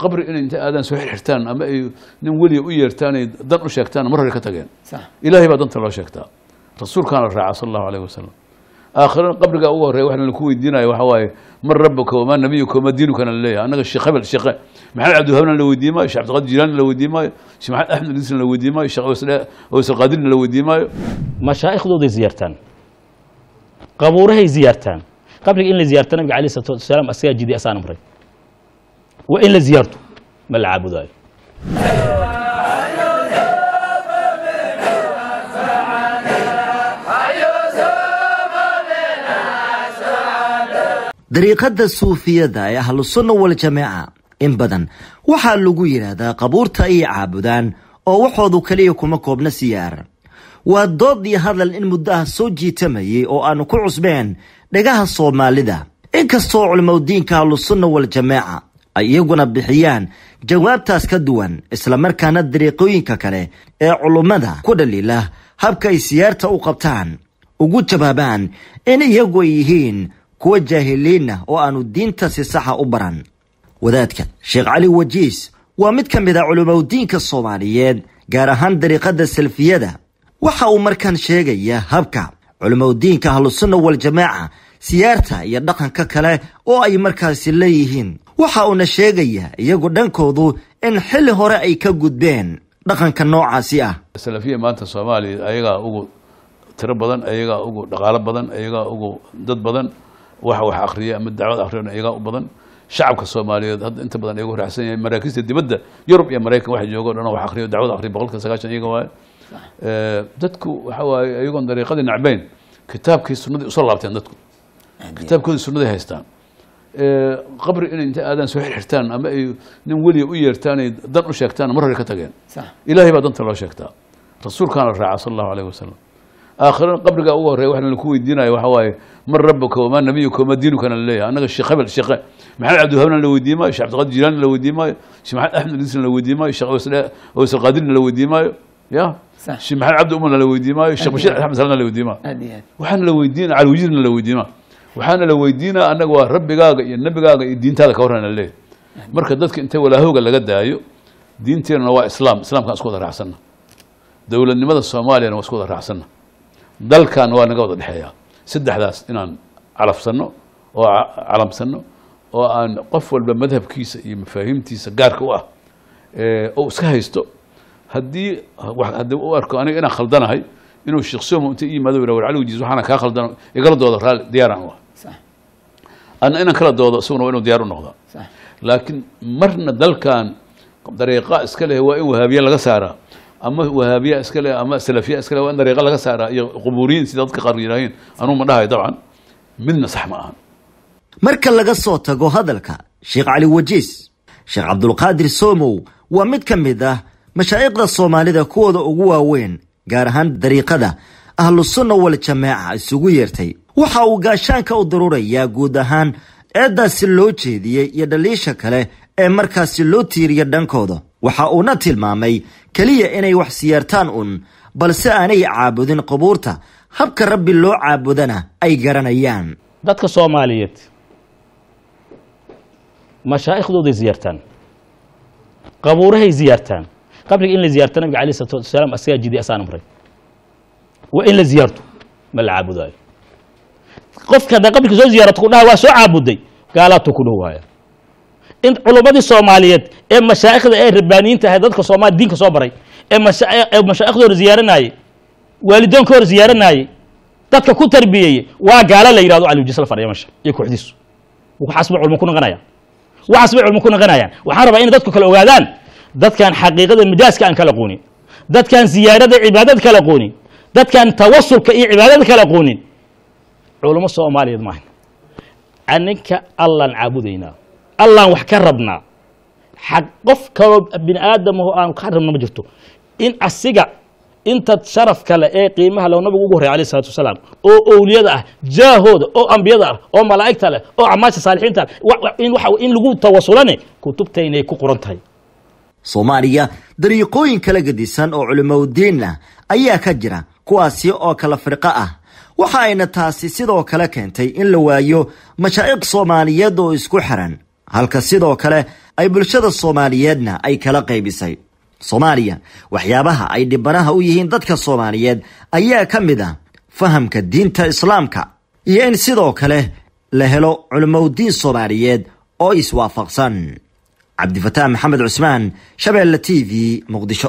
qabri inay inta aadaan soo xirxirtaan ama ay nin weliya u yeertaanay dan u sheegtaan mar hore ka tageen ilaahay baa danta loo sheegtaa rasuulkaana raaca sala allahu alayh wasalam aakhiran qabrigaa ugu horreya waxaan ku weydiinaya waxa waaye man rabuka wamaa nabiyuka wamaa diinukan la leeyahay annaga sheekh hebel sheekhe maxamed cabdiwahaabna la weydiin maayo sheh cabdiqaadir jiilaanna la weydiin maayo sheh maxamed axmed idriisna la weydiin maayo sheh owsalqaadirna la weydiin maayo mashaa'ikhdooday ziyaartaan qabuurahay ziyaartaan qabriga in la ziyaarta nabiga alayh salatu wasalaam asagaa jiday asaan amray waa in la ziyaarto ma suufiyada ee ahlusunna sunna in badan waxaa lagu yidhaahdaa qabuurta ay caabudaan oo waxoodu keliya kuma koobna siyaar waa dood iyo hadal in muddo soo jiitamayay oo aanu ku cusbeen dhagaha soomaalida inkastoo diinka ahlusunna waljamaaca ay iyaguna bixiyaan jawaabtaas ka duwan islamarkaana dariiqooyinka kale ee culummada ku dhaliila habka ay siyaarta u qabtaan ugu jawaabaan in iyagu ay yihiin kuwa jaahiliinna ah oo aanu diinta si saxa u baran wadaadka sheekh cali wajiis waa mid ka mid a ah culimmowdiinka soomaaliyeed gaar ahaan dariiqada salfiyada waxa uu markaan sheegaya habka culimmowdiinka ahlusunna waljamaaca siyaarta iyo dhaqanka kale oo ay markaasi leeyihiin waxa uuna sheegayaa iyagu dhankoodu in xilli hore ay ka gudbeen dhaqanka noocaasi ah salafiya maanta soomaaliya ayagaa ugu tiro badan ayagaa ugu dhaqaalo badan ayagaa ugu dad badan wax wax akhriya ama dacwad akhriyan ayagaa u badan shacabka soomaaliyeed hadda inta badan ayagu raacsan yahay maraakiista dibadda yurub iyo maraykan waxa joogo o dhan wax akhriyo dacwad akhriya boqolka sagaashan iyaga waaye eh, dadku waxa waaye ayagoon dariiqadii nacbayn kitaabkii sunnadii usoo laabteen dadku kitaabkoodii sunnadii haystaan qabri inay inta aadaan soo xirxirtaan ama ay nin weliya u yeertaanay dan u sheegtaan mar hore ka tageen ilaahay baa danta loo sheegtaa rasuulkaana raaca sala allahu alayh wasalam aakhirana qabrigaa ugu horreya waxna laku weydiinayo waxa waaye man rabuka wamaa nabiyuka wamaa diinukana laleeyahay annaga sheekh hebel sheekhe maxamed cabdiwahaabna la weydiin maayo sheekh cabdiqaadir jilaanina la weydiin maayo sheekh maxamed axmed idrisna la weydiin maayo sheekh awsalqaadirna la weydiin maayo ya sheekh maxamed cabdi umarna la weydiin maayo sheekh bashiir axmed salna la weydiin maayo waxaana la weydiin calwijiirna la weydiin maayo waxaana la weydiinaa annaga waa rabbigaaga iyo nebigaaga iyo diintaada ka warrana leey marka dadka intay walaahooga laga daayo diinteenuna waa islaam islaamkaan isku wada raacsanna dowladnimada soomaaliyana waa isku wada raacsanna dalkan waa naga wada dhexeeyaa saddexdaas inaan calafsanno oo calamsanno oo aan qof walba madhabkiisa iyo mafaahiimtiisa gaarka u ah oo iska haysto haddii haddii u arko aniga inaan khaldanahay inuu sheekh somo inta i yimaado war caliwjiis waxaana kaa khaldano igala doodo raali diyaaraan u ah ana inaan kala doodo isaguna waa inuu diyaar u noqdaa laakiin marna dalkan dariiqa iska leh waa in wahaabiya laga saaraa ama wahaabiya iska leh ama salafiya iska leh waa in dariiqa laga saaraa iyo qubuuriyiin sida dadka qaar yidhaahiin anuu ma dhahayo dabcan midna sax ma ahan marka laga soo tago hadalka sheekh cali wajiis sheekh cabdulqaadir soomow waa mid ka mid ah mashaa'iqda soomaalida kuwooda ugu waaweyn gaar ahaan dariiqada ahlusunna waljamaaca isugu yeertay waxa uu gaashaanka u daruurayaa guud ahaan eedaasi loo jeediyey iyo dhaliisha kale ee markaasi loo tiiriya dhankooda waxa uuna tilmaamay keliya inay wax siyaartaan un balse aanay caabudin qubuurta habka rabbi loo caabudana ay garanayaan dadka soomaaliyeed mashaaikhdooday ziyaartaan qabuurahay ziyaartaan qabriga in la ziyaarta nabiga aley salatu wasalaam asagaa jiday asaan amray waa in la ziyaarto ma la caabudaayo qofka hadda qabrka soo ziyaarato ku dhaha waa soo caabuday gaalaatu ku dhow in culummadii soomaaliyeed ee mashaa'ikhda ee rabbaaniyiinta ahay dadka soomaliya diinka soo baray ee ee mashaaikhdooda ziyaaranayey waalidoonkoor ziyaaranayey dadka ku tarbiyeeyey waa gaala la yidhahdo aliujisla fadhiya meesha iyo kooxdiisu waxaas bay culmo ku noqonayaan waxaas bay culmo ku noqonayaan waxaan rabaa inay dadku kale ogaadaan dadkaan xaqiiqada mijaaska aan kala qoonin dadkaan ziyaarada cibaadada kala qoonin dadkaan tawasulka iyo cibaadada kala qoonin culummo soomaaliyeed maahan aninka allaan caabudaynaa allaan wax ka rabnaa xaq qof kaloo bini aadamaho aanu ka rabna ma jirto in asiga inta sharafka le ee qiimaha le nabigu ugu horey alayh isalatu wasalaam oo owliyada ah jaahooda oo ambiyada ah oo malaa'igta leh oo acmaasha saalixiinta ah, in lagu tawasulane kutubta inay ku qoran tahay soomaaliya dariiqooyin kala gedisan oo culimowdiin ah ayaa ka jira kuwaasi oo kala firqo ah waxa ayna taasi sidoo kale keentay in la waayo mashaa'iq soomaaliyeed oo isku xiran halka sidoo kale ay bulshada soomaaliyeedna ay kala qaybisay soomaaliya waxyaabaha ay dhibanaha u yihiin dadka soomaaliyeed ayaa ka mid ah fahamka diinta islaamka iyo in sidoo kale la helo culimowdiin soomaaliyeed oo iswaafaqsan cabdifataax maxamed cusmaan shabeelle t v muqdisho